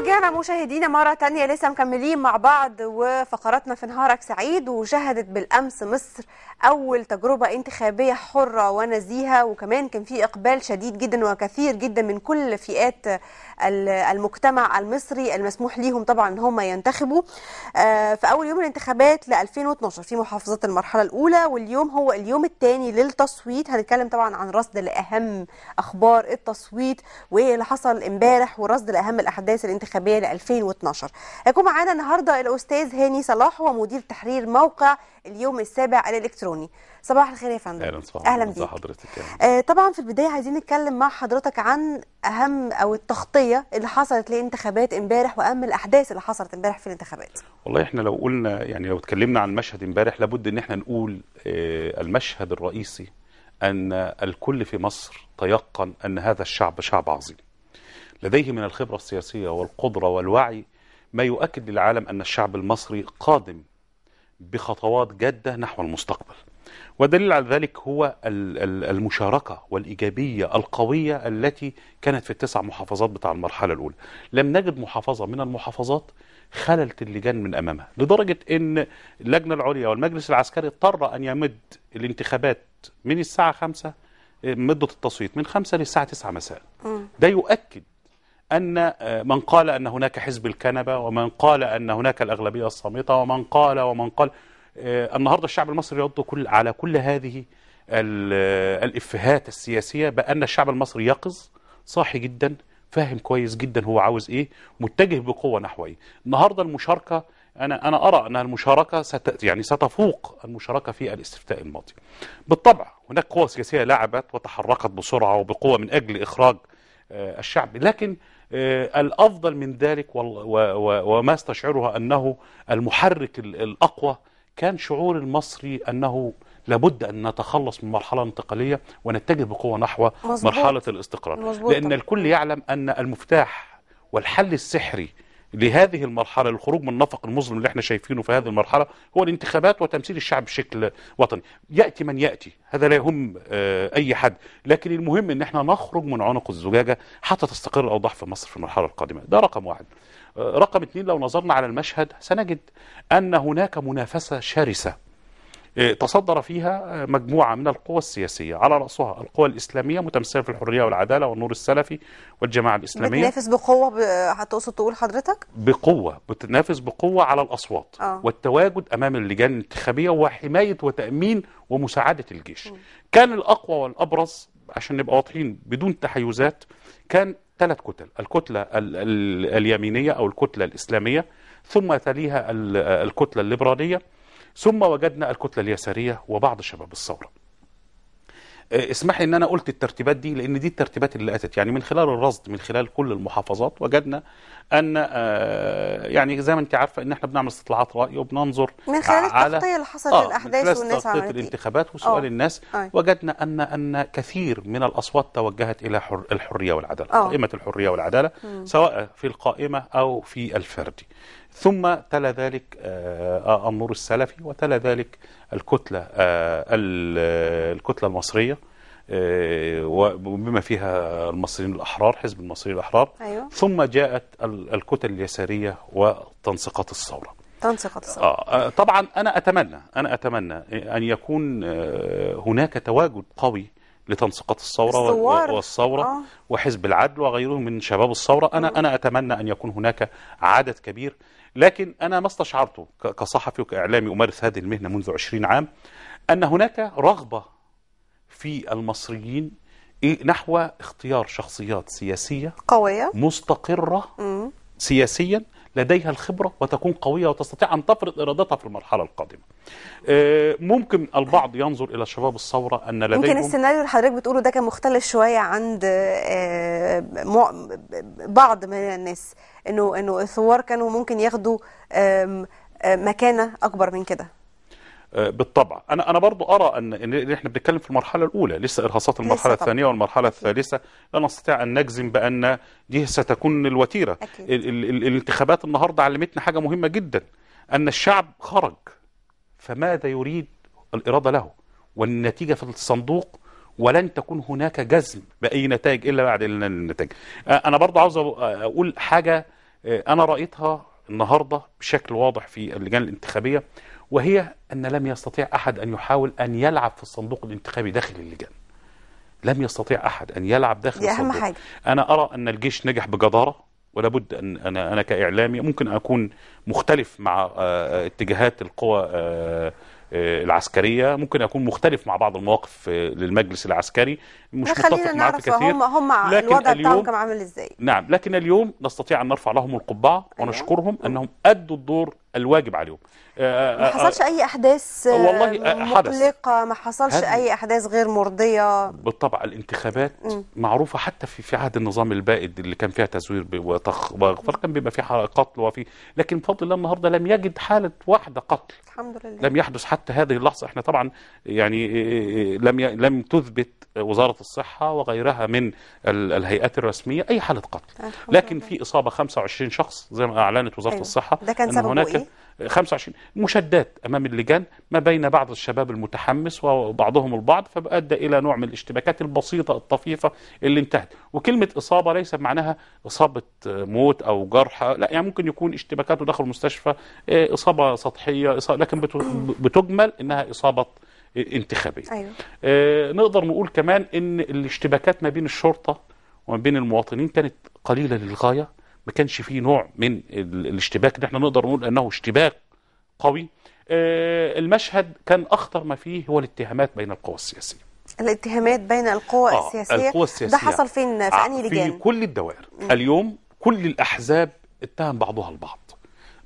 ورجعنا مشاهدينا مرة تانية لسه مكملين مع بعض وفقراتنا في نهارك سعيد وشهدت بالأمس مصر أول تجربة انتخابية حرة ونزيهة وكمان كان في إقبال شديد جدا وكثير جدا من كل فئات المجتمع المصري المسموح ليهم طبعا ان هم ينتخبوا آه، في أول يوم الانتخابات ل 2012 في محافظات المرحلة الأولى واليوم هو اليوم الثاني للتصويت هنتكلم طبعا عن رصد لأهم أخبار التصويت وإيه اللي حصل امبارح ورصد لأهم الأحداث الانتخابية الانتخابيه ل 2012 هيكون معانا النهارده الاستاذ هاني صلاح هو مدير تحرير موقع اليوم السابع الالكتروني صباح الخير يا فندم اهلا صباح اهلا بيك حضرتك آه طبعا في البدايه عايزين نتكلم مع حضرتك عن اهم او التغطيه اللي حصلت لانتخابات امبارح واهم الاحداث اللي حصلت امبارح في الانتخابات والله احنا لو قلنا يعني لو اتكلمنا عن مشهد امبارح لابد ان احنا نقول آه المشهد الرئيسي ان الكل في مصر تيقن ان هذا الشعب شعب عظيم لديه من الخبرة السياسية والقدرة والوعي ما يؤكد للعالم أن الشعب المصري قادم بخطوات جادة نحو المستقبل ودليل على ذلك هو المشاركة والإيجابية القوية التي كانت في التسع محافظات بتاع المرحلة الأولى لم نجد محافظة من المحافظات خللت اللجان من أمامها لدرجة أن اللجنة العليا والمجلس العسكري اضطر أن يمد الانتخابات من الساعة 5 مدة التصويت من 5 للساعة 9 مساء ده يؤكد أن آه، من قال أن هناك حزب الكنبة ومن قال أن هناك الأغلبية الصامتة ومن قال ومن قال آه، النهاردة الشعب المصري يرد كل على كل هذه آه، الإفهات السياسية بأن الشعب المصري يقظ صاحي جدا فاهم كويس جدا هو عاوز إيه متجه بقوة نحو إيه النهاردة المشاركة أنا أنا أرى أن المشاركة ست يعني ستفوق المشاركة في الاستفتاء الماضي. بالطبع هناك قوى سياسية لعبت وتحركت بسرعة وبقوة من أجل إخراج الشعب لكن آه، الأفضل من ذلك وما استشعرها أنه المحرك الأقوى كان شعور المصري أنه لابد أن نتخلص من مرحلة انتقالية ونتجه بقوة نحو مرحلة الاستقرار مزبوط. لأن الكل يعلم أن المفتاح والحل السحري لهذه المرحلة للخروج من النفق المظلم اللي احنا شايفينه في هذه المرحلة هو الانتخابات وتمثيل الشعب بشكل وطني يأتي من يأتي هذا لا يهم آه، أي حد لكن المهم ان احنا نخرج من عنق الزجاجة حتى تستقر الأوضاع في مصر في المرحلة القادمة ده رقم واحد آه، رقم اثنين لو نظرنا على المشهد سنجد أن هناك منافسة شرسة إيه، تصدر فيها آه، مجموعة من القوى السياسية على رأسها القوى الإسلامية متمثلة في الحرية والعدالة والنور السلفي والجماعة الإسلامية بتنافس بقوة حتى هتقصد تقول حضرتك؟ بقوة بتنافس بقوة على الأصوات آه. والتواجد أمام اللجان الانتخابية وحماية وتأمين ومساعدة الجيش م. كان الأقوى والأبرز عشان نبقى واضحين بدون تحيزات كان ثلاث كتل الكتلة ال ال اليمينية أو الكتلة الإسلامية ثم تليها الكتلة الليبرالية ثم وجدنا الكتلة اليسارية وبعض شباب الثورة آه، اسمح لي ان انا قلت الترتيبات دي لان دي الترتيبات اللي اتت يعني من خلال الرصد من خلال كل المحافظات وجدنا ان آه، يعني زي ما انت عارفه ان احنا بنعمل استطلاعات راي وبننظر من خلال التغطيه اللي حصلت آه، للاحداث والناس عملت الانتخابات وسؤال أوه. الناس أوه. وجدنا ان ان كثير من الاصوات توجهت الى حر الحريه والعداله أوه. قائمه الحريه والعداله م. سواء في القائمه او في الفردي ثم تلا ذلك النور آه، آه، السلفي وتلا ذلك الكتلة آه، الكتلة المصرية وبما فيها المصريين الأحرار حزب المصريين الأحرار أيوة. ثم جاءت الكتل اليسارية وتنسيقات الثورة تنسيقات الثورة آه طبعا أنا أتمنى أنا أتمنى أن يكون هناك تواجد قوي لتنسيقات الثورة والثورة آه. وحزب العدل وغيرهم من شباب الثورة أنا أنا أتمنى أن يكون هناك عدد كبير لكن أنا ما استشعرته كصحفي وكإعلامي أمارس هذه المهنة منذ عشرين عام أن هناك رغبة في المصريين نحو اختيار شخصيات سياسية قوية مستقرة سياسيا لديها الخبرة وتكون قوية وتستطيع أن تفرض إرادتها في المرحلة القادمة آه، ممكن البعض ينظر إلى شباب الثورة أن لديهم ممكن السيناريو اللي حضرتك بتقوله ده كان مختلف شوية عند آه، بعض من الناس أنه أنه الثوار كانوا ممكن ياخدوا آه، مكانة أكبر من كده آه، بالطبع انا انا برضو ارى ان ان احنا بنتكلم في المرحله الاولى لسه ارهاصات المرحله لسه الثانيه والمرحله الثالثه لا نستطيع ان نجزم بان دي ستكون الوتيره أكيد. ال ال ال الانتخابات النهارده علمتنا حاجه مهمه جدا ان الشعب خرج فماذا يريد الاراده له والنتيجه في الصندوق ولن تكون هناك جزم باي نتائج الا بعد النتائج انا برضو عاوز اقول حاجه آه، انا رايتها النهارده بشكل واضح في اللجان الانتخابيه وهي أن لم يستطيع أحد أن يحاول أن يلعب في الصندوق الانتخابي داخل اللجان لم يستطيع أحد أن يلعب داخل دي الصندوق أهم حاجة. أنا أرى أن الجيش نجح بجدارة ولابد أن أنا, أنا كإعلامي ممكن أكون مختلف مع آه، آه، اتجاهات القوى آه، العسكريه ممكن اكون مختلف مع بعض المواقف للمجلس العسكري مش متفق معاه كثير هم هم لكن الوضع اليوم كان عامل ازاي نعم لكن اليوم نستطيع ان نرفع لهم القبعه أيوه. ونشكرهم انهم ادوا الدور الواجب عليهم آه، آه، آه، ما حصلش اي احداث والله مقلقه ما حصلش اي احداث غير مرضيه بالطبع الانتخابات م. معروفه حتى في في عهد النظام البائد اللي كان فيها تزوير وتخبر كان بيبقى في قتل وفي لكن بفضل الله النهارده لم يجد حاله واحده قتل الحمد لله لم يحدث حتى هذه اللحظه احنا طبعا يعني لم ي... لم تثبت وزاره الصحه وغيرها من الهيئات الرسميه اي حاله قتل لكن في اصابه 25 شخص زي ما اعلنت وزاره أيوه. الصحه ده كان سببه هناك إيه؟ 25 مشادات امام اللجان ما بين بعض الشباب المتحمس وبعضهم البعض فادى الى نوع من الاشتباكات البسيطه الطفيفه اللي انتهت وكلمه اصابه ليس معناها اصابه موت او جرح لا يعني ممكن يكون اشتباكات ودخل المستشفى آه، اصابه سطحيه إصابة لكن بتجمل انها اصابه انتخابيه أيوة. آه، نقدر نقول كمان ان الاشتباكات ما بين الشرطه وما بين المواطنين كانت قليله للغايه ما كانش فيه نوع من الاشتباك اللي احنا نقدر نقول انه اشتباك قوي آه، المشهد كان اخطر ما فيه هو الاتهامات بين القوى السياسيه الاتهامات بين القوى آه السياسيه القوى السياسيه ده حصل فين في آه، انهي لجان في كل الدوائر اليوم كل الاحزاب اتهم بعضها البعض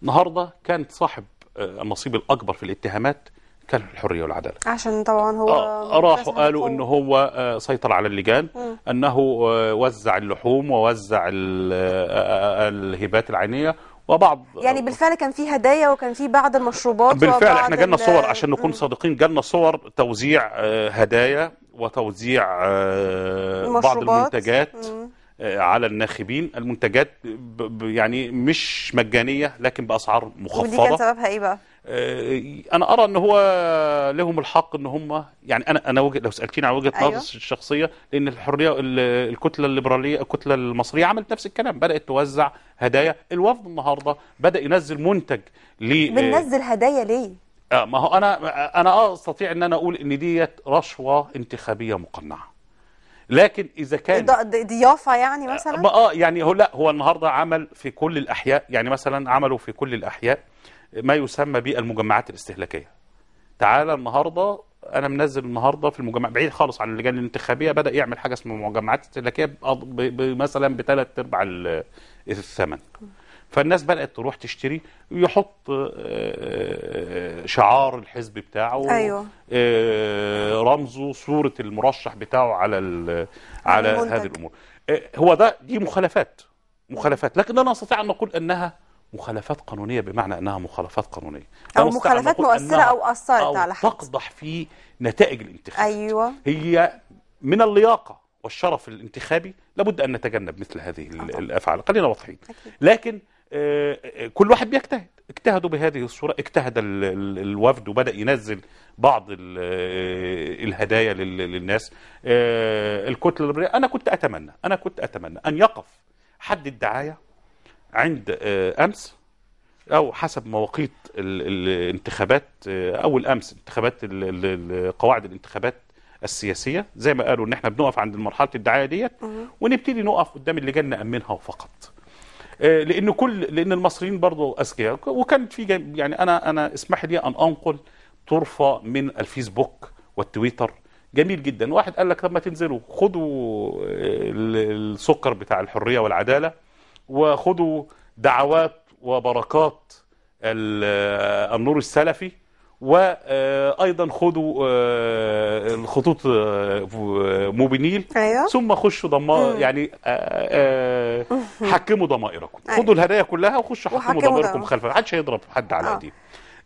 النهارده كانت صاحب آه، النصيب الاكبر في الاتهامات كان الحرية والعدالة عشان طبعا هو آه راحوا قالوا انه هو آه، سيطر على اللجان مم. انه آه، وزع اللحوم ووزع آه، الهبات العينية وبعض يعني بالفعل كان في هدايا وكان في بعض المشروبات بالفعل احنا جالنا صور عشان نكون صادقين جالنا صور توزيع هدايا وتوزيع بعض المنتجات مم. على الناخبين المنتجات يعني مش مجانيه لكن باسعار مخفضه ودي كان سببها ايه بقى؟ آه، انا ارى ان هو لهم الحق ان هم يعني انا انا لو سالتيني عن وجهه نظري أيوة. الشخصيه لان الحريه الكتله الليبراليه الكتله المصريه عملت نفس الكلام بدات توزع هدايا الوفد النهارده بدا ينزل منتج ل آه، بننزل هدايا ليه؟ آه ما هو انا انا آه استطيع ان انا اقول ان ديت رشوه انتخابيه مقنعه لكن اذا كان ضيافه يعني مثلا اه يعني هو لا هو النهارده عمل في كل الاحياء يعني مثلا عملوا في كل الاحياء ما يسمى بالمجمعات الاستهلاكية تعالى النهاردة أنا منزل النهاردة في المجمع بعيد خالص عن اللجان الانتخابية بدأ يعمل حاجة اسمها مجمعات استهلاكية مثلا بثلاث أرباع الثمن فالناس بدأت تروح تشتري يحط آه، آه، شعار الحزب بتاعه أيوة. آه، رمزه صورة المرشح بتاعه على على هذه الأمور هو ده دي مخالفات مخالفات لكن أنا أستطيع أن أقول أنها مخالفات قانونية بمعنى أنها مخالفات قانونية أو مخالفات مؤثرة أو أثرت على حد تقضح في نتائج الانتخاب أيوة. هي من اللياقة والشرف الانتخابي لابد أن نتجنب مثل هذه أوه. الأفعال خلينا واضحين لكن آه، آه، كل واحد بيجتهد اجتهدوا بهذه الصورة اجتهد الوفد وبدأ ينزل بعض آه، الهدايا للناس الكتلة أنا كنت أتمنى أنا كنت أتمنى أن يقف حد الدعاية عند آه، امس او حسب مواقيت الانتخابات آه، اول امس انتخابات قواعد الانتخابات السياسيه زي ما قالوا ان احنا بنقف عند مرحله الدعايه ديت ونبتدي نقف قدام اللجان نامنها فقط آه، لان كل لان المصريين برضه اذكياء وكانت في يعني انا انا اسمح لي ان انقل طرفه من الفيسبوك والتويتر جميل جدا واحد قال لك طب ما تنزلوا خدوا السكر بتاع الحريه والعداله وخدوا دعوات وبركات آه، النور السلفي وايضا خدوا آه، الخطوط آه، موبينيل أيوه؟ ثم خشوا ضمائر يعني حكموا ضمائركم أيوه؟ خدوا الهدايا كلها وخشوا حكموا ضمائركم خلفها محدش هيضرب حد على ايديه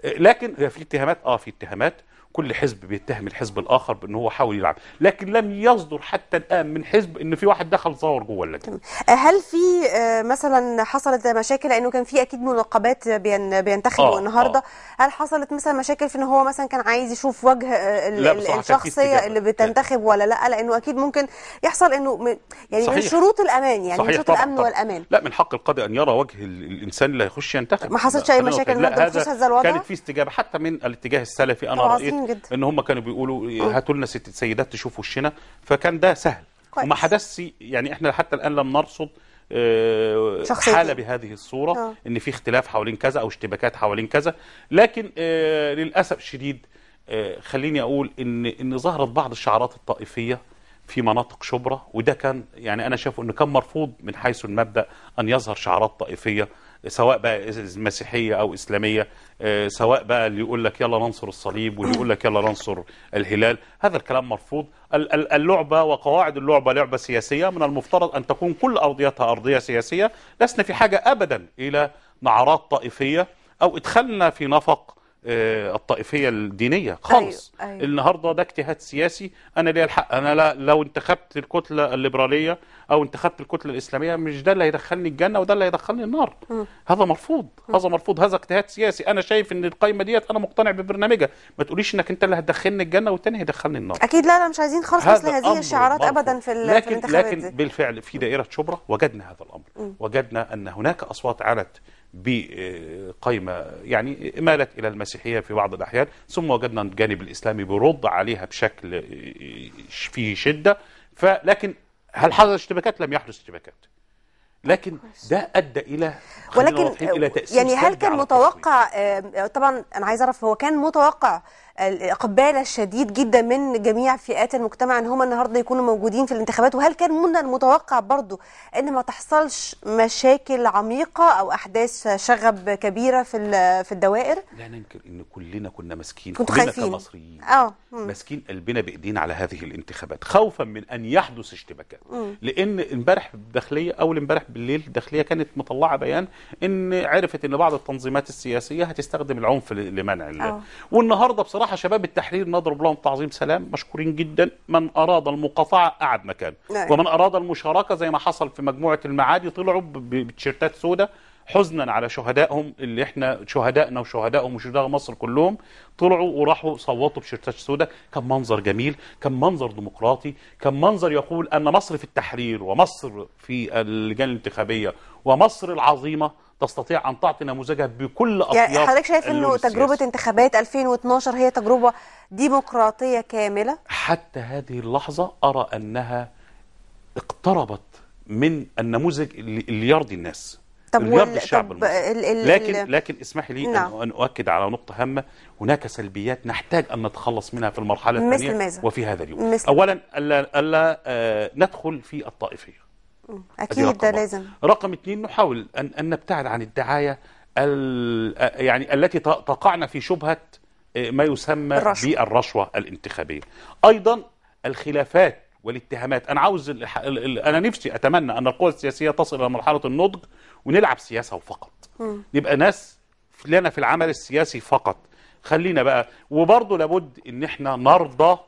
لكن في اتهامات اه في اتهامات كل حزب بيتهم الحزب الاخر بان هو حاول يلعب لكن لم يصدر حتى الان من حزب ان في واحد دخل ظاور جوه اللجنه آه، هل في آه، مثلا حصلت مشاكل لانه كان في اكيد منقبات بينتخبوا آه النهارده آه هل حصلت مثلا مشاكل في ان هو مثلا كان عايز يشوف وجه آه، الشخصيه اللي بتنتخب ولا لا لانه اكيد ممكن يحصل انه يعني صحيح. من شروط الامان يعني صحيح. من شروط الامن طبعًا. والامان لا من حق القاضي ان يرى وجه الانسان اللي هيخش ينتخب ما حصلش اي مشاكل لا هذا الوضع كانت في استجابه حتى من الاتجاه السلفي انا رايت جدا ان هم كانوا بيقولوا هاتوا لنا ست سيدات تشوف وشنا فكان ده سهل كويس. وما حدثش يعني احنا حتى الان لم نرصد آه حاله بهذه الصوره أوه. ان في اختلاف حوالين كذا او اشتباكات حوالين كذا لكن آه للاسف الشديد آه خليني اقول ان ان ظهرت بعض الشعارات الطائفيه في مناطق شبرا وده كان يعني انا شايفه انه كان مرفوض من حيث المبدا ان يظهر شعارات طائفيه سواء بقى مسيحيه او اسلاميه آه، سواء بقى اللي يقول لك يلا ننصر الصليب واللي يقول لك يلا ننصر الهلال هذا الكلام مرفوض اللعبه وقواعد اللعبه لعبه سياسيه من المفترض ان تكون كل ارضيتها ارضيه سياسيه لسنا في حاجه ابدا الى نعرات طائفيه او ادخلنا في نفق آه، الطائفيه الدينيه أيوة، خالص أيوه. أيوه. النهارده ده اجتهاد سياسي انا ليا الحق انا لا لو انتخبت الكتله الليبراليه او انتخبت الكتله الاسلاميه مش ده اللي هيدخلني الجنه وده اللي هيدخلني النار م. هذا مرفوض م. هذا مرفوض هذا اجتهاد سياسي انا شايف ان القايمه ديت انا مقتنع ببرنامجها ما تقوليش انك انت اللي هتدخلني الجنه والتاني هيدخلني النار اكيد لا انا مش عايزين خالص مثل هذه الشعارات مرفوض. ابدا في, لكن في الانتخابات لكن دي. بالفعل في دائره شبرا وجدنا هذا الامر م. وجدنا ان هناك اصوات علت بقيمة يعني مالت إلى المسيحية في بعض الأحيان ثم وجدنا الجانب الإسلامي بيرد عليها بشكل فيه شدة فلكن هل حدث اشتباكات لم يحدث اشتباكات لكن ده ادى الى ولكن الى تأسيس يعني هل كان متوقع آه، طبعا انا عايز اعرف هو كان متوقع الاقبال الشديد جدا من جميع فئات المجتمع ان هم النهارده يكونوا موجودين في الانتخابات وهل كان من المتوقع برضو ان ما تحصلش مشاكل عميقه او احداث شغب كبيره في في الدوائر لا ننكر ان كلنا كنا ماسكين كلنا خايفين. كمصريين اه ماسكين قلبنا بايدينا على هذه الانتخابات خوفا من ان يحدث اشتباكات لان امبارح الداخليه اول امبارح بالليل الداخليه كانت مطلعه بيان ان عرفت ان بعض التنظيمات السياسيه هتستخدم العنف لمنع الله آه. والنهارده بصراحه شباب التحرير نضرب لهم تعظيم سلام مشكورين جدا من اراد المقاطعه قعد مكانه نعم. ومن اراد المشاركه زي ما حصل في مجموعه المعادي طلعوا بتيشيرتات سوداء حزنا على شهدائهم اللي احنا شهدائنا وشهدائهم وشهداء مصر كلهم طلعوا وراحوا صوتوا بشرتات سوداء كان منظر جميل كان منظر ديمقراطي كان منظر يقول ان مصر في التحرير ومصر في اللجان الانتخابيه ومصر العظيمه تستطيع ان تعطي نموذجها بكل يعني اطياف يعني حضرتك شايف انه تجربه السياسة. انتخابات 2012 هي تجربه ديمقراطيه كامله حتى هذه اللحظه ارى انها اقتربت من النموذج اللي يرضي الناس طب الرياض للشعب المصري لكن لكن اسمحي لي نعم. ان اؤكد على نقطه هامه هناك سلبيات نحتاج ان نتخلص منها في المرحله الثانيه وفي هذا اليوم مثل اولا الا الا آه ندخل في الطائفيه أمم، اكيد ده لازم رقم اثنين نحاول ان ان نبتعد عن الدعايه آه، يعني التي تقعنا في شبهه آه، ما يسمى الرشوة. بالرشوه الانتخابيه ايضا الخلافات والاتهامات انا عاوز انا نفسي اتمنى ان القوى السياسيه تصل الى مرحله النضج ونلعب سياسه وفقط نبقى ناس لنا في العمل السياسي فقط خلينا بقى وبرضه لابد ان احنا نرضى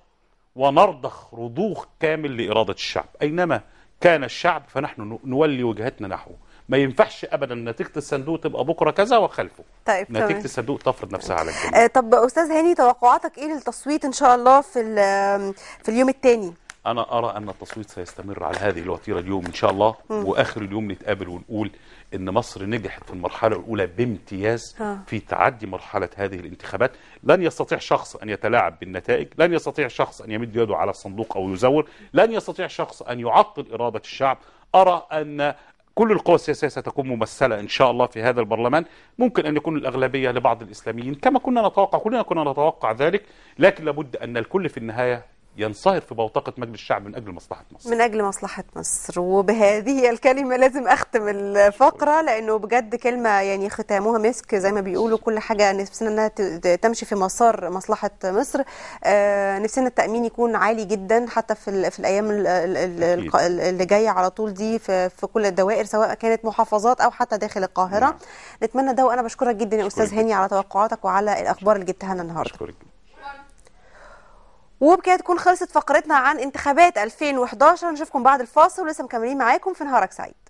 ونرضخ رضوخ كامل لاراده الشعب اينما كان الشعب فنحن نولي وجهتنا نحوه ما ينفعش ابدا نتيجه الصندوق تبقى بكره كذا وخلفه طيب نتيجه الصندوق تفرض نفسها على الجميع آه طب استاذ هاني توقعاتك ايه للتصويت ان شاء الله في في اليوم الثاني انا ارى ان التصويت سيستمر على هذه الوتيره اليوم ان شاء الله م. واخر اليوم نتقابل ونقول ان مصر نجحت في المرحله الاولى بامتياز آه. في تعدي مرحله هذه الانتخابات لن يستطيع شخص ان يتلاعب بالنتائج لن يستطيع شخص ان يمد يده على الصندوق او يزور لن يستطيع شخص ان يعطل اراده الشعب ارى ان كل القوى السياسية ستكون ممثلة إن شاء الله في هذا البرلمان ممكن أن يكون الأغلبية لبعض الإسلاميين كما كنا نتوقع كلنا كنا نتوقع ذلك لكن لابد أن الكل في النهاية ينصهر في بوتقه مجلس الشعب من اجل مصلحه مصر من اجل مصلحه مصر وبهذه الكلمه لازم اختم الفقره لانه بجد كلمه يعني ختامها مسك زي ما بيقولوا كل حاجه نفسنا انها تمشي في مسار مصلحه مصر آه، نفسنا التامين يكون عالي جدا حتى في في الايام اللي جايه على طول دي في, في كل الدوائر سواء كانت محافظات او حتى داخل القاهره نعم. نتمنى ده وانا بشكرك جدا يا استاذ هاني على توقعاتك وعلى الاخبار اللي جبتها لنا النهارده وبكده تكون خلصت فقرتنا عن انتخابات 2011 نشوفكم بعد الفاصل ولسه مكملين معاكم في نهارك سعيد